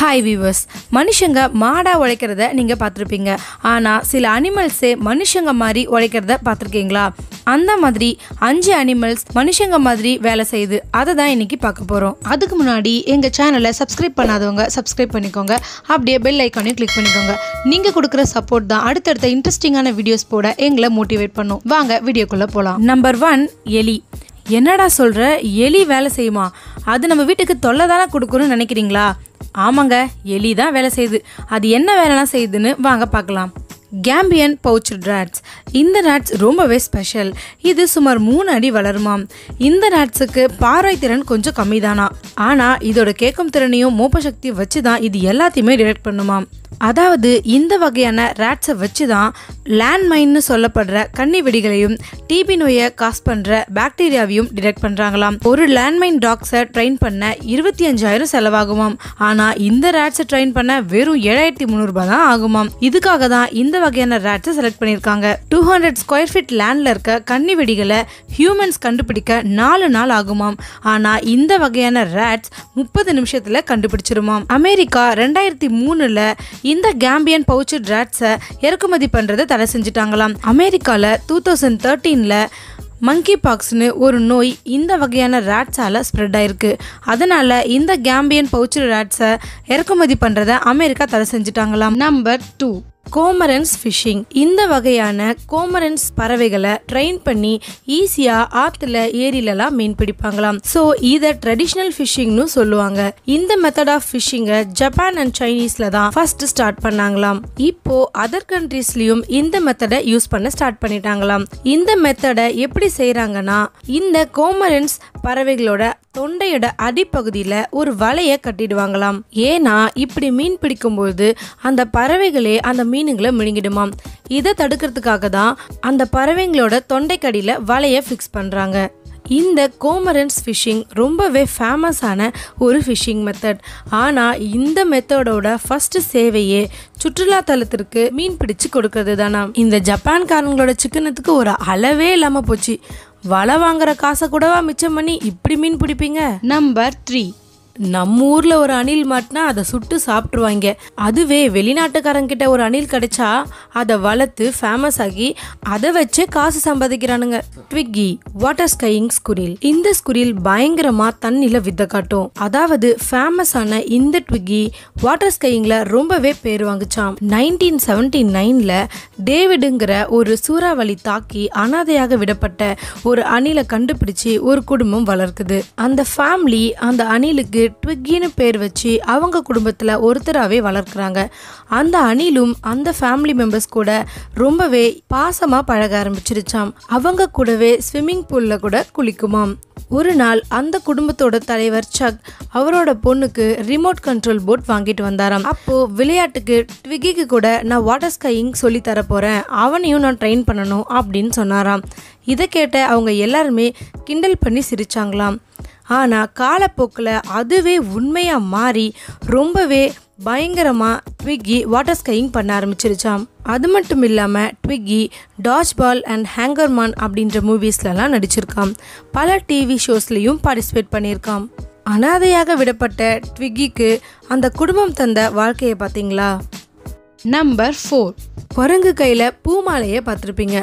hi viewers மனுஷங்க மாடாக உழைக்கிறத நீங்கள் பார்த்துருப்பீங்க ஆனால் சில அனிமல்ஸே மனுஷங்க மாதிரி உழைக்கிறத பார்த்துருக்கீங்களா அந்த மாதிரி அஞ்சு அனிமல்ஸ் மனுஷங்க மாதிரி வேலை செய்யுது அதை தான் இன்றைக்கி பார்க்க போகிறோம் அதுக்கு முன்னாடி எங்கள் சேனலை சப்ஸ்கிரைப் பண்ணாதவங்க சப்ஸ்கிரைப் பண்ணிக்கோங்க அப்படியே பெல் ஐக்கானையும் கிளிக் பண்ணிக்கோங்க நீங்கள் கொடுக்குற சப்போர்ட் தான் அடுத்தடுத்த இன்ட்ரெஸ்டிங்கான வீடியோஸ் போட எங்களை மோட்டிவேட் பண்ணும் வாங்க வீடியோக்குள்ளே போகலாம் நம்பர் ஒன் எலி என்னடா சொல்கிற எலி வேலை செய்யுமா அது நம்ம வீட்டுக்கு தொல்லை தானே கொடுக்கணும்னு நினைக்கிறீங்களா ஆமாங்க எலி தான் வேலை செய்யுது அது என்ன வேலைலாம் செய்யுதுன்னு வாங்க பார்க்கலாம் கேம்பியன் பவுச் ராட்ஸ் இந்த ராட்ஸ் ரொம்பவே ஸ்பெஷல் இது சுமார் மூணு அடி வளருமாம் இந்த ராட்ஸுக்கு பார்வை திறன் கொஞ்சம் கம்மி தானா ஆனால் இதோட கேட்கும் திறனையும் மோப்பசக்தியும் வச்சு தான் இது எல்லாத்தையுமே டிடெக்ட் பண்ணுமாம் அதாவது இந்த வகையான ரேட்ஸை வச்சு தான் லேண்ட்மைன்னு சொல்லப்படுற கன்னி வெடிகளையும் டிபி நோயை காஸ் பண்ணுற பாக்டீரியாவையும் டிடெக்ட் பண்ணுறாங்களாம் ஒரு லேண்ட்மைன் டாக்ஸை ட்ரெயின் பண்ண இருபத்தி அஞ்சாயிரம் செலவாகுமாம் ஆனால் இந்த ரேட்ஸை ட்ரெயின் பண்ண வெறும் ஏழாயிரத்தி முந்நூறுபா தான் ஆகுமாம் இதுக்காக தான் இந்த வகையான ரேட்ஸை செலக்ட் பண்ணியிருக்காங்க டூ ஹண்ட்ரட் ஸ்கொயர் ஃபீட் லேண்டில் இருக்க கன்னி வெடிகளை ஹியூமன்ஸ் கண்டுபிடிக்க நாலு நாள் ஆகுமாம் ஆனால் இந்த வகையான ரேட்ஸ் முப்பது நிமிஷத்தில் கண்டுபிடிச்சிருமாம் அமெரிக்கா ரெண்டாயிரத்தி மூணில் இந்த கேம்பியன் பவுச்சு ட்ராட்ஸை இறக்குமதி பண்ணுறது தடை செஞ்சுட்டாங்களாம் அமெரிக்காவில் டூ தௌசண்ட் தேர்ட்டீனில் மங்கி பாக்ஸ்னு ஒரு நோய் இந்த வகையான ராட்ஸால் ஸ்ப்ரெட் ஆயிருக்கு அதனால் இந்த கேம்பியன் பவுச்சு ராட்ஸை இறக்குமதி பண்ணுறதை அமெரிக்கா தடை செஞ்சுட்டாங்களாம் நம்பர் டூ கோமரன்ஸ் ஃபிஷிங் இந்த வகையான கோமரன்ஸ் பறவைகளை ட்ரெயின் பண்ணி ஈஸியாக ஆற்றுல ஏரியிலலாம் மீன் பிடிப்பாங்களாம் ஸோ இதை ட்ரெடிஷ்னல் ஃபிஷிங்னு சொல்லுவாங்க இந்த மெத்தட் ஆஃப் ஃபிஷிங்கை ஜப்பான் அண்ட் சைனீஸில் தான் ஃபர்ஸ்ட் ஸ்டார்ட் பண்ணாங்களாம் இப்போ அதர் கண்ட்ரீஸ்லையும் இந்த மெத்தடை யூஸ் பண்ண ஸ்டார்ட் பண்ணிட்டாங்களாம் இந்த மெத்தடை எப்படி செய்கிறாங்கன்னா இந்த கோமரன்ஸ் பறவைகளோட தொண்டையோட அடிப்பகுதியில் ஒரு வலையை கட்டிடுவாங்களாம் ஏன்னா இப்படி மீன் பிடிக்கும்போது அந்த பறவைகளே அந்த மீனுங்களை மிழுங்கிடுமாம் இதை தடுக்கிறதுக்காக தான் அந்த பறவைங்களோட தொண்டைக்கடியில் வலையை ஃபிக்ஸ் பண்ணுறாங்க இந்த கோமரன்ஸ் ஃபிஷிங் ரொம்பவே ஃபேமஸான ஒரு ஃபிஷிங் மெத்தட் ஆனால் இந்த மெத்தடோட ஃபஸ்ட்டு சேவையே சுற்றுலா மீன் பிடிச்சு கொடுக்கறது தானா இந்த ஜப்பான்காரங்களோட சிக்கனத்துக்கு ஒரு அளவே இல்லாமல் போச்சு வலை வாங்குற காசை கூடவா மிச்சம் பண்ணி இப்படி மீன் பிடிப்பீங்க நம்பர் த்ரீ நம்ம ஊர்ல ஒரு அணில் மாட்டினா அதை சுட்டு சாப்பிட்ருவாங்க அதுவே வெளிநாட்டுக்காரங்கிட்ட ஒரு அணில் கிடைச்சா அதை வளர்த்து ஃபேமஸ் ஆகி அதை வச்சு காசு சம்பாதிக்கிறானுங்க ட்விக்கி வாட்டர் ஸ்கையிங் ஸ்குரில் இந்த ஸ்குரில் பயங்கரமா தண்ணில வித்த காட்டும் அதாவது ஃபேமஸ் ஆன இந்த ட்விக்கி வாட்டர் ஸ்கையிங்ல ரொம்பவே பேர் வாங்குச்சாம் நைன்டீன் செவன்டி நைன்ல டேவிடுங்கிற ஒரு சூறாவளி தாக்கி அனாதையாக விடப்பட்ட ஒரு அணிலை கண்டுபிடிச்சு ஒரு குடும்பம் வளர்க்குது அந்த ஃபேமிலி அந்த அணிலுக்கு ட்விக்கின்னு பேர் வச்சு அவங்க குடும்பத்தில் ஒருத்தராகவே வளர்க்குறாங்க அந்த அணிலும் அந்த ஃபேமிலி மெம்பர்ஸ் கூட ரொம்பவே பாசமாக பழக ஆரம்பிச்சிருச்சாம் அவங்க கூடவே ஸ்விம்மிங் பூலில் கூட குளிக்குமாம் ஒரு நாள் அந்த குடும்பத்தோட தலைவர் சக் அவரோட பொண்ணுக்கு ரிமோட் கண்ட்ரோல் போட் வாங்கிட்டு வந்தாராம் அப்போ விளையாட்டுக்கு ட்விக்கிக்கு கூட நான் வாட்டர் ஸ்கையிங் சொல்லி தர போறேன் அவனையும் நான் ட்ரெயின் பண்ணணும் அப்படின்னு சொன்னாராம் இதை கேட்ட அவங்க எல்லாருமே கிண்டல் பண்ணி சிரிச்சாங்களாம் ஆனால் காலப்போக்கில் அதுவே உண்மையாக மாறி ரொம்பவே பயங்கரமாக ட்விக்கி வாட்டர் ஸ்கையிங் பண்ண ஆரம்பிச்சிருச்சாம் அது மட்டும் இல்லாமல் ட்விக்கி டாஜ் பால் அண்ட் ஹேங்கர்மான் அப்படின்ற மூவிஸ்லலாம் நடிச்சிருக்கான் பல டிவி ஷோஸ்லயும் பார்ட்டிசிபேட் பண்ணியிருக்கான் அனாதையாக விடப்பட்ட ட்விக்கிக்கு அந்த குடும்பம் தந்த வாழ்க்கையை பார்த்தீங்களா நம்பர் ஃபோர் குரங்கு கையில் பூமாலையை பார்த்துருப்பீங்க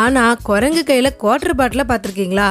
ஆனால் குரங்கு கையில் குவாட்டர் பாட்டில் பார்த்துருக்கீங்களா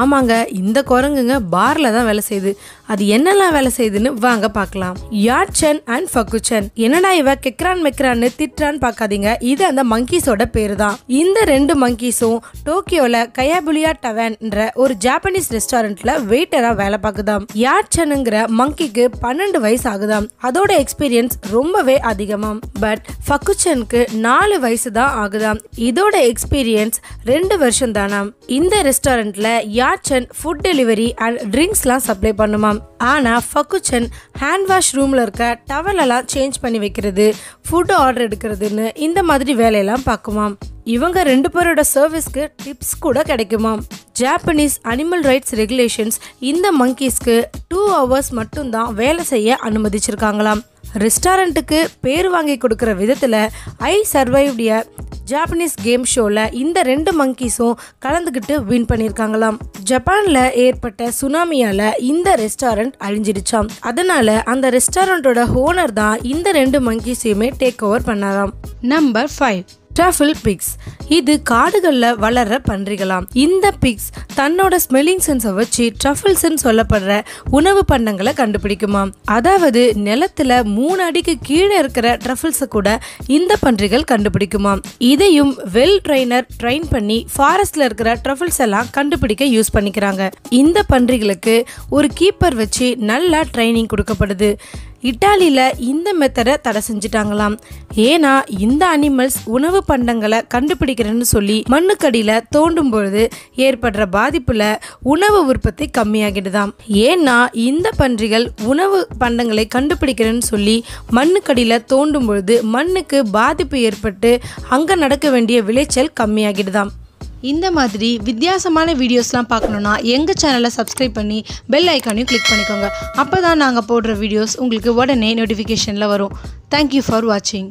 ஆமாங்க இந்த குரங்குங்க பாரில் தான் வேலை செய்யுது அது என்னெல்லாம் வேலை செய்யுதுன்னு வாங்க பார்க்கலாம் யாட்சன் அண்ட் ஃபக்குச்சன் என்னடா இவ கெக்ரான் மெக்ரான்னு திட்டான்னு பார்க்காதீங்க இது அந்த மங்கீஸோட பேர் தான் இந்த ரெண்டு மங்கீஸும் டோக்கியோவில் கயாபுலியா டவன்ன்ற ஒரு ஜாப்பனீஸ் ரெஸ்டாரண்ட்டில் வெயிட்டராக வேலை பார்க்குதாம் யாட்சனுங்கிற மங்கிக்கு பன்னெண்டு வயசு ஆகுதாம் அதோட எக்ஸ்பீரியன்ஸ் ரொம்பவே அதிகமாம் பட் ஃபக்குச்சனுக்கு நான் நாலு வயசு தான் ஆகுதாம் இதோட எக்ஸ்பீரியன்ஸ் ரெண்டு வருஷம் தானாம் இந்த ரெஸ்டாரண்ட்ல யாச்சன் ஃபுட் டெலிவரி அண்ட் ட்ரிங்க்ஸ்லாம் சப்ளை பண்ணுமாம் ஆனால் ஃபக்குச்சன் ஹேண்ட் வாஷ் ரூமில் இருக்க டவலெல்லாம் சேஞ்ச் பண்ணி வைக்கிறது ஃபுட் ஆர்டர் எடுக்கிறதுன்னு இந்த மாதிரி வேலையெல்லாம் பார்க்குமாம் இவங்க ரெண்டு பேரோட சர்வீஸ்க்கு டிப்ஸ் கூட கிடைக்குமாம் ஜாப்பனீஸ் அனிமல் ரைட்ஸ் ரெகுலேஷன்ஸ் இந்த மங்கீஸ்க்கு டூ ஹவர்ஸ் மட்டும்தான் வேலை செய்ய அனுமதிச்சிருக்காங்களாம் ரெஸ்டாரண்ட்டுக்கு பேர் வாங்கி கொடுக்குற விதத்தில் ஐ சர்வைவ்டிய ஜாப்பனீஸ் கேம் ஷோவில் இந்த ரெண்டு மங்கீஸும் கலந்துக்கிட்டு வின் பண்ணியிருக்காங்களாம் ஜப்பானில் ஏற்பட்ட சுனாமியால் இந்த ரெஸ்டாரண்ட் அழிஞ்சிடுச்சாம் அதனால் அந்த ரெஸ்டாரண்ட்டோட ஓனர் தான் இந்த ரெண்டு மங்கீஸையுமே டேக் ஓவர் பண்ணாராம் நம்பர் ஃபைவ் ட்ரஃபிள் பிக்ஸ் இது காடுகளில் வளர்ற பன்றிகளாம் இந்த பிக்ஸ் தன்னோட ஸ்மெல்லிங் சென்ஸை வச்சு ட்ரஃபில்ஸ்ன்னு சொல்லப்படுற உணவு பண்ணங்களை கண்டுபிடிக்குமாம் அதாவது நிலத்தில் மூணு அடிக்கு கீழே இருக்கிற ட்ரஃபிள்ஸை கூட இந்த பன்றிகள் கண்டுபிடிக்குமாம் இதையும் வெல் ட்ரைனர் ட்ரைன் பண்ணி ஃபாரஸ்டில் இருக்கிற ட்ரஃபிள்ஸ் எல்லாம் கண்டுபிடிக்க யூஸ் பண்ணிக்கிறாங்க இந்த பன்றிகளுக்கு ஒரு கீப்பர் வச்சு நல்லா ட்ரைனிங் கொடுக்கப்படுது இட்டாலியில் இந்த மெத்தடை தடை செஞ்சுட்டாங்களாம் ஏன்னா இந்த அனிமல்ஸ் உணவு பண்டங்களை கண்டுபிடிக்கிறேன்னு சொல்லி மண்ணுக்கடியில் தோண்டும் பொழுது ஏற்படுற பாதிப்பில் உணவு உற்பத்தி கம்மியாகிடுதாம் ஏன்னா இந்த பன்றிகள் உணவு பண்டங்களை கண்டுபிடிக்கிறேன்னு சொல்லி மண்ணுக்கடியில் தோண்டும் பொழுது மண்ணுக்கு பாதிப்பு ஏற்பட்டு அங்கே நடக்க வேண்டிய விளைச்சல் கம்மியாகிடுதான் இந்த மாதிரி வித்தியாசமான வீடியோஸ்லாம் பார்க்கணுன்னா எங்கள் சேனலை சப்ஸ்கிரைப் பண்ணி பெல் ஐக்கானையும் கிளிக் பண்ணிக்கோங்க அப்போ தான் நாங்கள் போடுற வீடியோஸ் உங்களுக்கு உடனே நோட்டிஃபிகேஷனில் வரும் தேங்க்யூ ஃபார் வாட்சிங்